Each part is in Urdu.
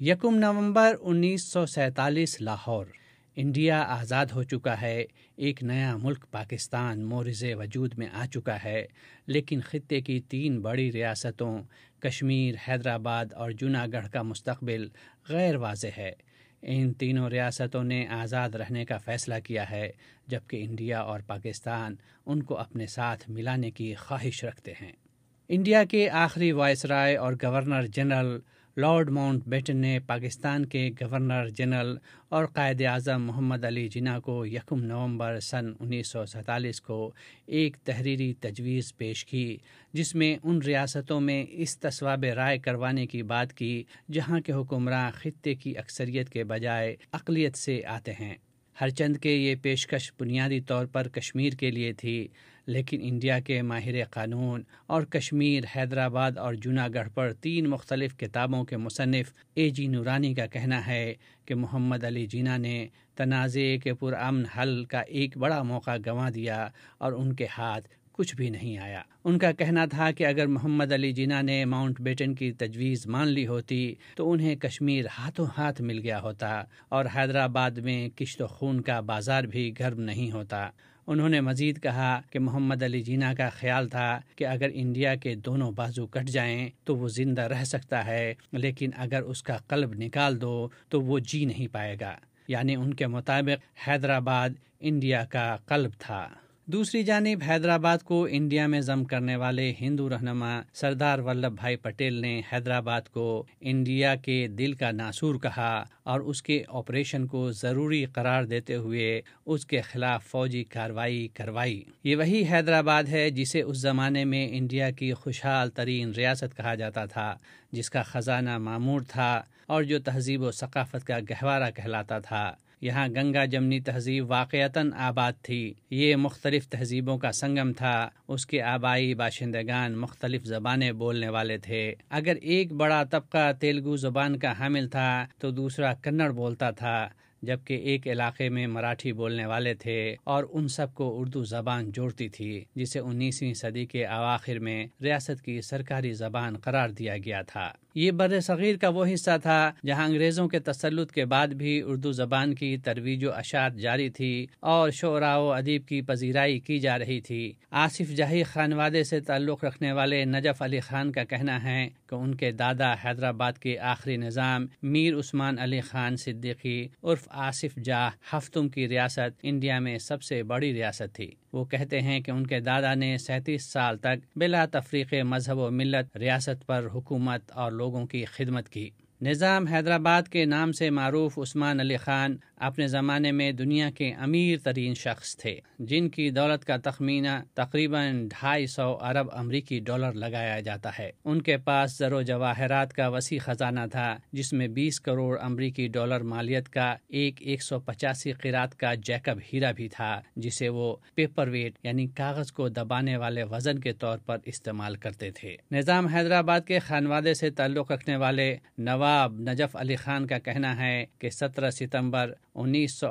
یکم نومبر انیس سو سینتالیس لاہور انڈیا آزاد ہو چکا ہے ایک نیا ملک پاکستان مورز وجود میں آ چکا ہے لیکن خطے کی تین بڑی ریاستوں کشمیر حیدرآباد اور جوناگڑھ کا مستقبل غیر واضح ہے ان تینوں ریاستوں نے آزاد رہنے کا فیصلہ کیا ہے جبکہ انڈیا اور پاکستان ان کو اپنے ساتھ ملانے کی خواہش رکھتے ہیں انڈیا کے آخری وائس رائے اور governor general lord Mountbatten نے پاکستان کے گورنر جنرل اور قائد اعظم محمد علی جناح کو یکم نومبر سن انیس سو سینتالیس کو ایک تحریری تجویز پیش کی جس میں ان ریاستوں میں اس تصواب رائے کروانے کی بات کی جہاں کے حکمراں خطے کی اکثریت کے بجائے اقلیت سے آتے ہیں ہر چند کے یہ پیشکش بنیادی طور پر کشمیر کے لیے تھی لیکن انڈیا کے ماہر قانون اور کشمیر حیدرآباد اور گڑھ پر تین مختلف کتابوں کے مصنف اے جی نورانی کا کہنا ہے کہ محمد علی جینا نے تنازع کے پرامن حل کا ایک بڑا موقع گنوا دیا اور ان کے ہاتھ کچھ بھی نہیں آیا ان کا کہنا تھا کہ اگر محمد علی جینا نے ماؤنٹ بیٹن کی تجویز مان لی ہوتی تو انہیں کشمیر ہاتھوں ہاتھ مل گیا ہوتا اور حیدرآباد میں کشت و خون کا بازار بھی گرم نہیں ہوتا انہوں نے مزید کہا کہ محمد علی جینا کا خیال تھا کہ اگر انڈیا کے دونوں بازو کٹ جائیں تو وہ زندہ رہ سکتا ہے لیکن اگر اس کا قلب نکال دو تو وہ جی نہیں پائے گا یعنی ان کے مطابق حیدرآباد انڈیا کا قلب تھا دوسری جانب حیدرآباد انڈیا میں ضم کرنے والے ہندو رہنما سردار ولبھ بھائی پٹیل نے حیدرآباد کو انڈیا کے دل کا ناسور کہا اور اس کے آپریشن کو ضروری قرار دیتے ہوئے اس کے خلاف فوجی کاروائی کروائی یہ وہی حیدرآباد ہے جسے اس زمانے میں انڈیا کی خوشحال ترین ریاست کہا جاتا تھا جس کا خزانہ معمور تھا اور جو تہذیب و ثقافت کا گہوارہ کہلاتا تھا یہاں گنگا جمنی تہذیب واقعتاً آباد تھی یہ مختلف تہذیبوں کا سنگم تھا اس کے آبائی باشندگان مختلف زبانیں بولنے والے تھے اگر ایک بڑا طبقہ تیلگو زبان کا حامل تھا تو دوسرا کنڑ بولتا تھا جبکہ ایک علاقے میں مراٹھی بولنے والے تھے اور ان سب کو اردو زبان جوڑتی تھی جسے انیسویں صدی کے اواخر میں ریاست کی سرکاری زبان قرار دیا گیا تھا یہ بر صغیر کا وہ حصہ تھا جہاں انگریزوں کے تسلط کے بعد بھی اردو زبان کی ترویج و اشاعت جاری تھی اور شعراء و ادیب کی پذیرائی کی جا رہی تھی آصف جہی خانوادے سے تعلق رکھنے والے نجف علی خان کا کہنا ہے کہ ان کے دادا حیدرآباد کے آخری نظام میر عثمان علی خان صدیقی عرف آصف جاہ ہفتم کی ریاست انڈیا میں سب سے بڑی ریاست تھی وہ کہتے ہیں کہ ان کے دادا نے سینتیس سال تک بلا تفریق مذہب و ملت ریاست پر حکومت اور لوگوں کی خدمت کی نظام حیدرآباد کے نام سے معروف عثمان علی خان اپنے زمانے میں دنیا کے امیر ترین شخص تھے جن کی دولت کا تخمینہ تقریباً ڈھائی سو ارب امریکی ڈالر لگایا جاتا ہے ان کے پاس زر و جواہرات کا وسیع خزانہ تھا جس میں بیس کروڑ امریکی ڈالر مالیت کا ایک ایک سو پچاسی قرات کا جیکب ہیرا بھی تھا جسے وہ پیپر ویٹ یعنی کاغذ کو دبانے والے وزن کے طور پر استعمال کرتے تھے نظام حیدرآباد کے خانوادے سے تعلق رکھنے والے نواز نواب نجف علی خان کا کہنا ہے کہ سترہ ستمبر انیس سو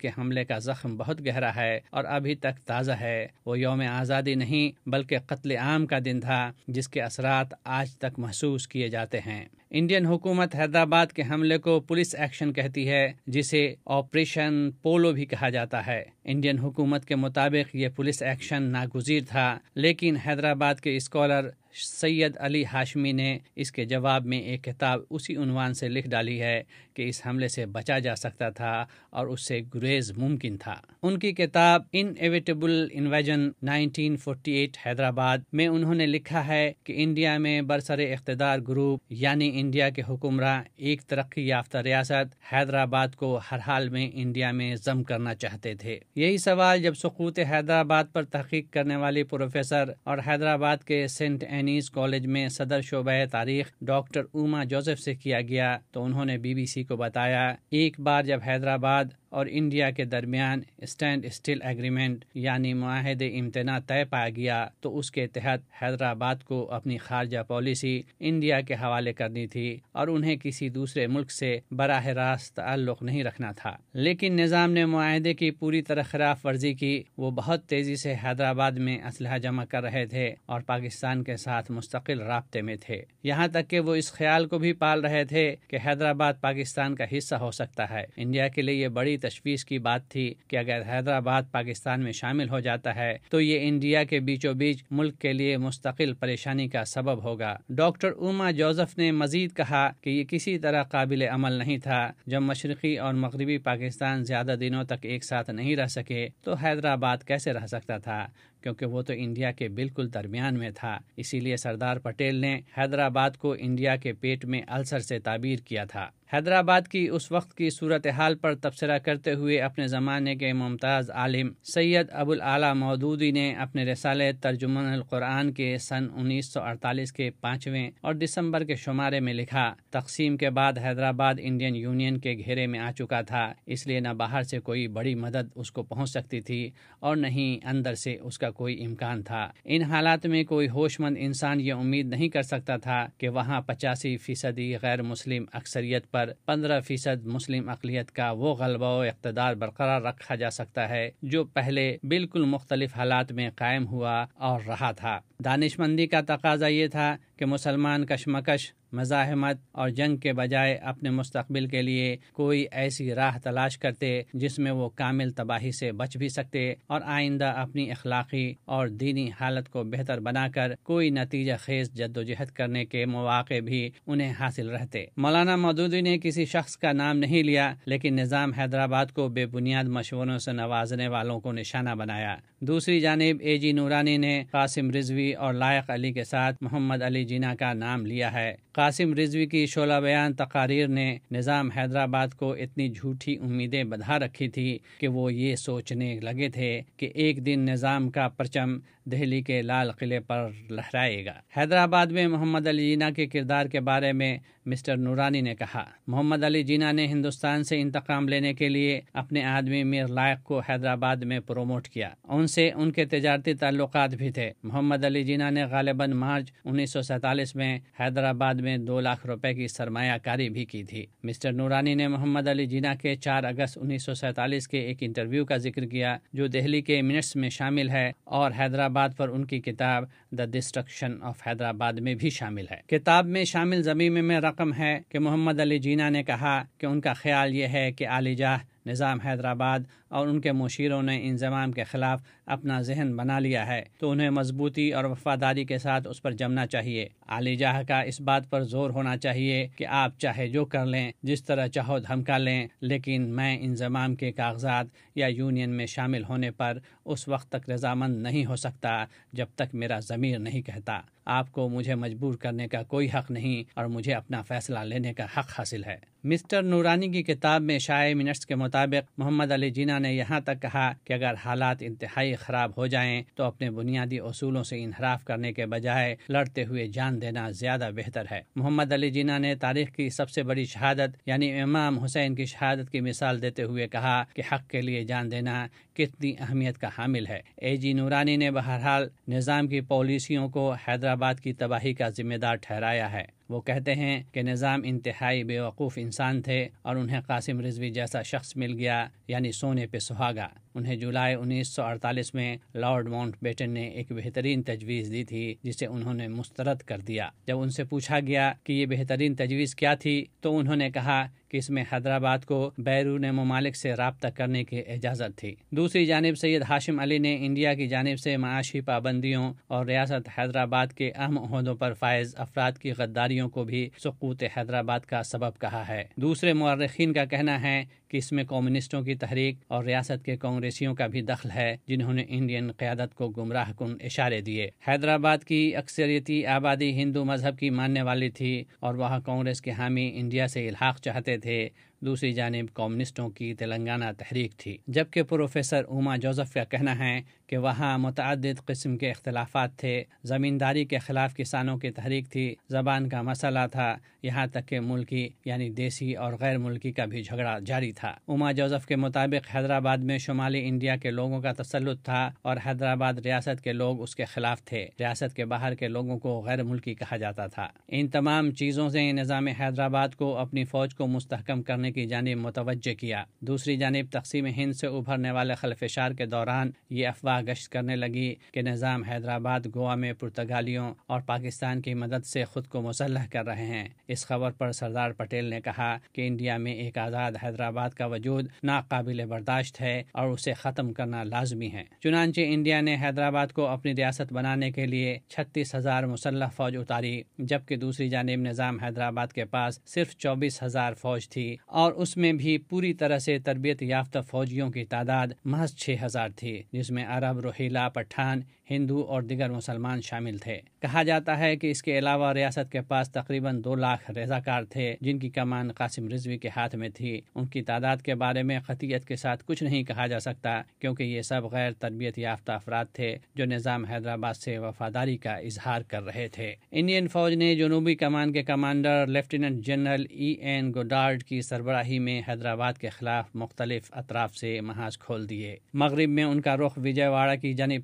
کے حملے کا زخم بہت گہرا ہے اور ابھی تک تازہ ہے وہ یوم آزادی نہیں بلکہ قتل عام کا دن تھا جس کے اثرات آج تک محسوس کیے جاتے ہیں انڈین حکومت حیدرآباد کے حملے کو پولیس ایکشن کہتی ہے جسے آپریشن پولو بھی کہا جاتا ہے انڈین حکومت کے مطابق یہ پولیس ایکشن ناگزیر تھا لیکن حیدرآباد کے اسکالر سید علی ہاشمی نے اس کے جواب میں ایک کتاب اسی عنوان سے لکھ ڈالی ہے کہ اس حملے سے بچا جا سکتا تھا اور اس سے گریز ممکن تھا ان کی کتاب ان ایویٹیبل انویژن 1948 حیدرآباد میں انہوں نے لکھا ہے کہ انڈیا میں برسر اقتدار گروپ یعنی انڈیا کے حکمراں ایک ترقی یافتہ ریاست حیدرآباد کو ہر حال میں انڈیا میں ضم کرنا چاہتے تھے یہی سوال جب سقوط حیدرآباد پر تحقیق کرنے والے پروفیسر اور حیدرآباد کے سینٹ اینیز کالج میں صدر شعبہ تاریخ ڈاکٹر اوما جوزف سے کیا گیا تو انہوں نے بی بی سی کو بتایا ایک بار جب حیدرآباد اور انڈیا کے درمیان اسٹینڈ اسٹیل ایگریمنٹ یعنی معاہدے امتناع طے پایا گیا تو اس کے تحت حیدرآباد کو اپنی خارجہ پالیسی انڈیا کے حوالے کرنی تھی اور انہیں کسی دوسرے ملک سے براہ راست تعلق نہیں رکھنا تھا لیکن نظام نے معاہدے کی پوری طرح خلاف ورزی کی وہ بہت تیزی سے حیدرآباد میں اسلحہ جمع کر رہے تھے اور پاکستان کے ساتھ مستقل رابطے میں تھے یہاں تک کہ وہ اس خیال کو بھی پال رہے تھے کہ حیدرآباد پاکستان کا حصہ ہو سکتا ہے انڈیا کے لیے یہ بڑی تشویش کی بات تھی کہ اگر حیدرآباد پاکستان میں شامل ہو جاتا ہے تو یہ انڈیا کے بیچو بیچ ملک کے لیے مستقل پریشانی کا سبب ہوگا ڈاکٹر اوما جوزف نے مزید کہا کہ یہ کسی طرح قابل عمل نہیں تھا جب مشرقی اور مغربی پاکستان زیادہ دنوں تک ایک ساتھ نہیں رہ سکے تو حیدرآباد کیسے رہ سکتا تھا کیونکہ وہ تو انڈیا کے بالکل درمیان میں تھا اسی لیے سردار پٹیل نے حیدرآباد کو انڈیا کے پیٹ میں السر سے تعبیر کیا تھا حیدرآباد کی اس وقت کی صورتحال پر تبصرہ کرتے ہوئے اپنے زمانے کے ممتاز عالم سید ابو العلیٰ مودودی نے اپنے رسالے ترجمان القرآن کے سن انیس سو اڑتالیس کے پانچویں اور دسمبر کے شمارے میں لکھا تقسیم کے بعد حیدرآباد انڈین یونین کے گھیرے میں آ چکا تھا اس لیے نہ باہر سے کوئی بڑی مدد اس کو پہنچ سکتی تھی اور نہ ہی اندر سے اس کا کوئی امکان تھا ان حالات میں کوئی ہوش مند انسان یہ امید نہیں کر سکتا تھا کہ وہاں پچاسی فیصدی غیر مسلم اکثریت پر پر پندرہ فیصد مسلم اقلیت کا وہ غلبہ و اقتدار برقرار رکھا جا سکتا ہے جو پہلے بالکل مختلف حالات میں قائم ہوا اور رہا تھا دانش مندی کا تقاضا یہ تھا کہ مسلمان کشمکش مزاحمت اور جنگ کے بجائے اپنے مستقبل کے لیے کوئی ایسی راہ تلاش کرتے جس میں وہ کامل تباہی سے بچ بھی سکتے اور آئندہ اپنی اخلاقی اور دینی حالت کو بہتر بنا کر کوئی نتیجہ خیز جد و جہد کرنے کے مواقع بھی انہیں حاصل رہتے مولانا مودودی نے کسی شخص کا نام نہیں لیا لیکن نظام حیدرآباد کو بے بنیاد مشوروں سے نوازنے والوں کو نشانہ بنایا دوسری جانب اے جی نورانی نے قاسم رضوی اور لائق علی کے ساتھ محمد علی جنا کا نام لیا ہے قاسم رضوی کی شعلہ بیان تقاریر نے نظام حیدرآباد کو اتنی جھوٹی امیدیں بدھا رکھی تھی کہ وہ یہ سوچنے لگے تھے کہ ایک دن نظام کا پرچم دہلی کے لال قلعے پر لہرائے گا حیدرآباد میں محمد علی جینا کے کردار کے بارے میں مسٹر نورانی نے کہا محمد علی جینا نے ہندوستان سے انتقام لینے کے لیے اپنے آدمی میر لائق کو حیدرآباد میں پروموٹ کیا ان سے ان کے تجارتی تعلقات بھی تھے محمد علی جینا نے غالباً مارچ انیس سو سینتالیس میں حیدرآباد میں میں دو لاکھ روپے کی سرمایہ کاری بھی کی تھی مسٹر نورانی نے محمد علی جینا کے چار اگست انیس سو سینتالیس کے ایک انٹرویو کا ذکر کیا جو دہلی کے منٹس میں شامل ہے اور حیدرآباد پر ان کی کتاب دا ڈسٹرکشن آف حیدرآباد میں بھی شامل ہے کتاب میں شامل زمین میں رقم ہے کہ محمد علی جینا نے کہا کہ ان کا خیال یہ ہے کہ علی جاہ نظام حیدرآباد اور ان کے مشیروں نے انضمام کے خلاف اپنا ذہن بنا لیا ہے تو انہیں مضبوطی اور وفاداری کے ساتھ اس پر جمنا چاہیے عالی جاہ کا اس بات پر زور ہونا چاہیے کہ آپ چاہے جو کر لیں جس طرح چاہو دھمکا لیں لیکن میں انضمام کے کاغذات یا یونین میں شامل ہونے پر اس وقت تک رضامند نہیں ہو سکتا جب تک میرا ضمیر نہیں کہتا آپ کو مجھے مجبور کرنے کا کوئی حق نہیں اور مجھے اپنا فیصلہ لینے کا حق حاصل ہے مسٹر نورانی کی کتاب میں شائع منٹس کے مطابق محمد علی جینا نے یہاں تک کہا کہ اگر حالات انتہائی خراب ہو جائیں تو اپنے بنیادی اصولوں سے انحراف کرنے کے بجائے لڑتے ہوئے جان دینا زیادہ بہتر ہے محمد علی جینا نے تاریخ کی سب سے بڑی شہادت یعنی امام حسین کی شہادت کی مثال دیتے ہوئے کہا کہ حق کے لیے جان دینا کتنی اہمیت کا حامل ہے اے جی نورانی نے بہرحال نظام کی پالیسیوں کو حیدرآباد آباد کی تباہی کا ذمہ دار ٹھہرایا ہے وہ کہتے ہیں کہ نظام انتہائی بیوقوف انسان تھے اور انہیں قاسم جیسا شخص مل گیا یعنی سونے پہ سہاگا انہیں جولائی انیس سو اڑتالیس میں لارڈ ماؤنٹ بیٹن نے ایک بہترین تجویز دی تھی جسے انہوں نے مسترد کر دیا جب ان سے پوچھا گیا کہ یہ بہترین تجویز کیا تھی تو انہوں نے کہا کہ اس میں حیدرآباد کو بیرون ممالک سے رابطہ کرنے کی اجازت تھی دوسری جانب سید ہاشم علی نے انڈیا کی جانب سے معاشی پابندیوں اور ریاست حیدرآباد کے اہم عہدوں پر فائز افراد کی غداریوں کو بھی سقوط حیدرآباد کا سبب کہا ہے دوسرے مورخین کا کہنا ہے کہ اس میں کمیونسٹوں کی تحریک اور ریاست کے کانگریسیوں کا بھی دخل ہے جنہوں نے انڈین قیادت کو گمراہ کن اشارے دیے حیدرآباد کی اکثریتی آبادی ہندو مذہب کی ماننے والی تھی اور وہاں کانگریس کے حامی انڈیا سے الحاق چاہتے تھے دوسری جانب کمیونسٹوں کی تلنگانہ تحریک تھی جبکہ پروفیسر اوما جوزف کا کہنا ہے کہ وہاں متعدد قسم کے اختلافات تھے زمینداری کے خلاف کسانوں کی تحریک تھی زبان کا مسئلہ تھا یہاں تک کہ ملکی یعنی دیسی اور غیر ملکی کا بھی جھگڑا جاری تھا اما جوزف کے مطابق حیدرآباد میں شمالی انڈیا کے لوگوں کا تسلط تھا اور حیدرآباد ریاست کے لوگ اس کے خلاف تھے ریاست کے باہر کے لوگوں کو غیر ملکی کہا جاتا تھا ان تمام چیزوں سے نظام حیدرآباد کو اپنی فوج کو مستحکم کرنے کی جانب متوجہ کیا دوسری جانب تقسیم ہند سے ابھرنے والے خلفشار کے دوران یہ افواہ گشت کرنے لگی کہ نظام حیدرآباد گوا میں پرتگالیوں اور پاکستان کی مدد سے خود کو مسلح کر رہے ہیں اس خبر پر سردار پٹیل نے کہا کہ انڈیا میں ایک آزاد حیدرآباد کا وجود ناقابل برداشت ہے اور اسے ختم کرنا لازمی ہے چنانچہ انڈیا نے حیدرآباد کو اپنی ریاست بنانے کے لیے چھتیس ہزار مسلح فوج اتاری جبکہ دوسری جانب نظام حیدرآباد کے پاس صرف چوبیس ہزار فوج تھی اور اس میں بھی پوری طرح سے تربیت یافتہ فوجیوں کی تعداد محض چھ ہزار تھی جس میں عرب روہیلا پٹھان ہندو اور دیگر مسلمان شامل تھے کہا جاتا ہے کہ اس کے علاوہ ریاست کے پاس تقریباً دو لاکھ ریزہ کار تھے جن کی کمان قاسم رضوی کے ہاتھ میں تھی ان کی تعداد کے بارے میں قطیت کے ساتھ کچھ نہیں کہا جا سکتا کیونکہ یہ سب غیر تربیت یافتہ افراد تھے جو نظام حیدرآباد سے وفاداری کا اظہار کر رہے تھے انڈین فوج نے جنوبی کمان کے commander lieutenant general E N Goddard کی سربراہ سربراہی میں حیدرآباد کے خلاف مختلف اطراف سے محاذ کھول دیے مغرب میں ان کا رخ وجے واڑہ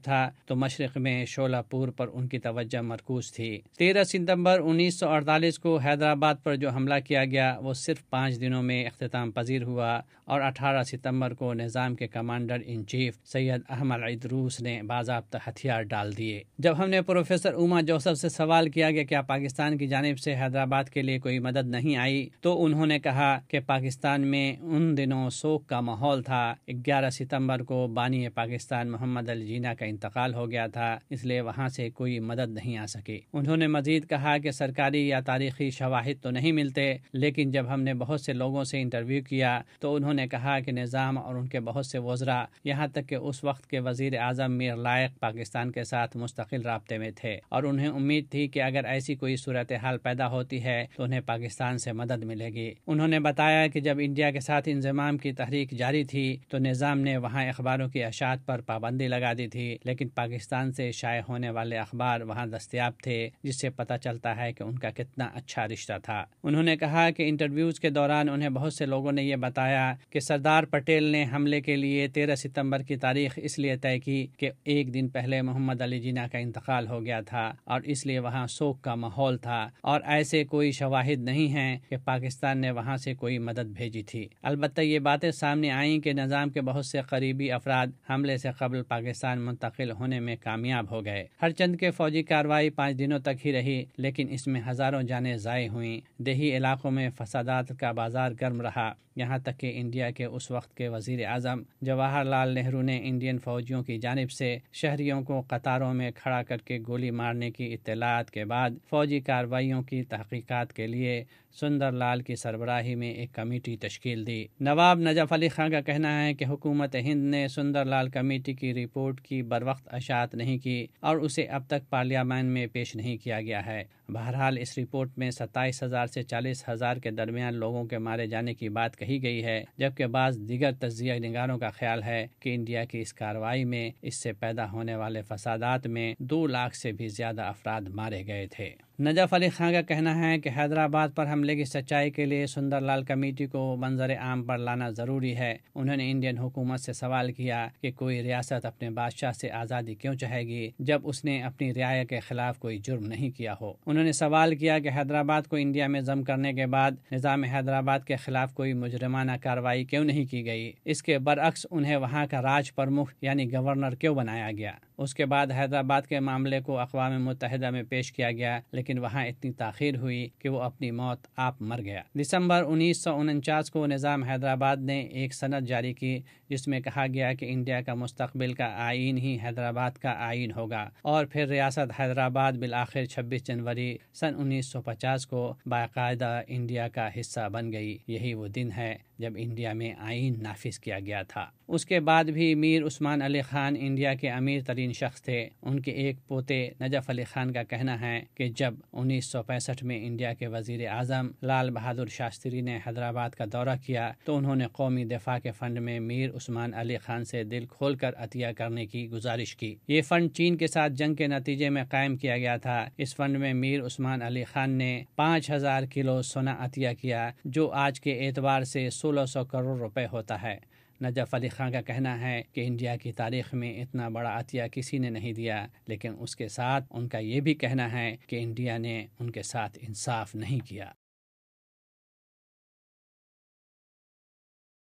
تھا تو مشرق میں شولہ پور پر ان کی توجہ مرکوز تھی تیرہ ستمبر انیس سو اڑتالیس کو حیدرآباد پر جو حملہ کیا گیا وہ صرف پانچ دنوں میں اختتام پذیر ہوا اور اٹھارہ ستمبر کو نظام کے commander in chief Syed Ahmed Edroos نے باضابطہ ہتھیار ڈال دیے جب ہم نے پروفیسر اوما جوسف سے سوال کیا گیا کیا پاکستان کی جانب سے حیدرآباد کے لیے کوئی مدد نہیں آئی تو انہوں نے کہا کہ پاکستان میں ان دنوں سوگ کا ماحول تھا گیارہ ستمبر کو بانی پاکستان محمد الجینا کا انتقال ہو گیا تھا اس لیے وہاں سے کوئی مدد نہیں آ سکی انہوں نے مزید کہا کہ سرکاری یا تاریخی شواہد تو نہیں ملتے لیکن جب ہم نے بہت سے لوگوں سے انٹرویو کیا تو انہوں نے کہا کہ نظام اور ان کے بہت سے وزراء یہاں تک کہ اس وقت کے وزیر اعظم میر لائق پاکستان کے ساتھ مستقل رابطے میں تھے اور انہیں امید تھی کہ اگر ایسی کوئی صورتحال پیدا ہوتی ہے تو انہیں پاکستان سے مدد ملے گی انہوں نے بتایا کہ جب انڈیا کے ساتھ انضمام کی تحریک جاری تھی تو نظام نے وہاں اخباروں کی اشاعت پر پابندی لگا دی تھی لیکن پاکستان سے شائع ہونے والے اخبار وہاں دستیاب تھے جس سے پتہ چلتا ہے کہ ان کا کتنا اچھا رشتہ تھا انہوں نے کہا کہ انٹرویوز کے دوران انہیں بہت سے لوگوں نے یہ بتایا کہ سردار پٹیل نے حملے کے لیے تیرہ ستمبر کی تاریخ اس لیے طے کی کہ ایک دن پہلے محمد علی جینا کا انتقال ہو گیا تھا اور اس لیے وہاں سوک کا ماحول تھا اور ایسے کوئی شواہد نہیں ہیں کہ پاکستان نے وہاں سے کوئی مدد بھیجی تھی البتہ یہ باتیں سامنے آئیں کہ نظام کے بہت سے قریبی افراد حملے سے قبل پاکستان منتقل ہونے میں کامیاب ہو گئے ہر چند کے فوجی کاروائی پانچ دنوں تک ہی رہی لیکن اس میں ہزاروں جانیں ضائع ہوئیں دیہی علاقوں میں فسادات کا بازار گرم رہا یہاں تک کہ انڈیا کے اس وقت کے وزیر اعظم جواہر لال نہرو نے انڈین فوجیوں کی جانب سے شہریوں کو قطاروں میں کھڑا کر کے گولی مارنے کی اطلاعات کے بعد فوجی کاروائیوں کی تحقیقات کے لیے سندر لال کی سربراہی میں ایک کمیٹی تشکیل دی نواب نجف علی خان کا کہنا ہے کہ حکومت ہند نے سندر لال کمیٹی کی رپورٹ کی بروقت اشاعت نہیں کی اور اسے اب تک پارلیمان میں پیش نہیں کیا گیا ہے بہرحال اس رپورٹ میں ستائیس ہزار سے چالیس ہزار کے درمیان لوگوں کے مارے جانے کی بات کہی گئی ہے جبکہ بعض دیگر تجزیہ نگاروں کا خیال ہے کہ انڈیا کی اس کاروائی میں اس سے پیدا ہونے والے فسادات میں دو لاکھ سے بھی زیادہ افراد مارے گئے تھے نجف علی خان کا کہنا ہے کہ حیدرآباد پر حملے کی سچائی کے لیے سندر لال کمیٹی کو منظر عام پر لانا ضروری ہے انہوں نے انڈین حکومت سے سوال کیا کہ کوئی ریاست اپنے بادشاہ سے آزادی کیوں چاہے گی جب اس نے اپنی رعایت کے خلاف کوئی جرم نہیں کیا ہو انہوں نے سوال کیا کہ حیدرآباد کو انڈیا میں ضم کرنے کے بعد نظام حیدرآباد کے خلاف کوئی مجرمانہ کارروائی کیوں نہیں کی گئی اس کے برعکس انہیں وہاں کا راج پرمکھ یعنی گورنر کیوں بنایا گیا اس کے بعد حیدرآباد کے معاملے کو اقوام متحدہ میں پیش کیا گیا لیکن وہاں اتنی تاخیر ہوئی کہ وہ اپنی موت آپ مر گیا دسمبر انیس سو انچاس کو نظام حیدرآباد نے ایک سند جاری کی جس میں کہا گیا کہ انڈیا کا مستقبل کا آئین ہی حیدرآباد کا آئین ہوگا اور پھر ریاست حیدرآباد بالآخر چھبیس جنوری سن انیس سو پچاس کو باقاعدہ انڈیا کا حصہ بن گئی یہی وہ دن ہے جب انڈیا میں آئین نافذ کیا گیا تھا اس کے بعد بھی میر عثمان علی خان انڈیا کے امیر ترین شخص تھے ان کے ایک پوتے نجف علی خان کا کہنا ہے کہ جب انیس سو میں انڈیا کے وزیر اعظم لال بہادر شاستری نے حیدرآباد کا دورہ کیا تو انہوں نے قومی دفاع کے فنڈ میں میر عثمان علی خان سے دل کھول کر عطیہ کرنے کی گزارش کی یہ فنڈ چین کے ساتھ جنگ کے نتیجے میں قائم کیا گیا تھا اس فنڈ میں میر عثمان علی خان نے پانچ ہزار کلو سونا عطیہ کیا جو آج کے اعتبار سے سولہ سو کروڑ روپے ہوتا ہے نجف علی خان کا کہنا ہے کہ انڈیا کی تاریخ میں اتنا بڑا عطیہ کسی نے نہیں دیا لیکن اس کے ساتھ ان کا یہ بھی کہنا ہے کہ انڈیا نے ان کے ساتھ انصاف نہیں کیا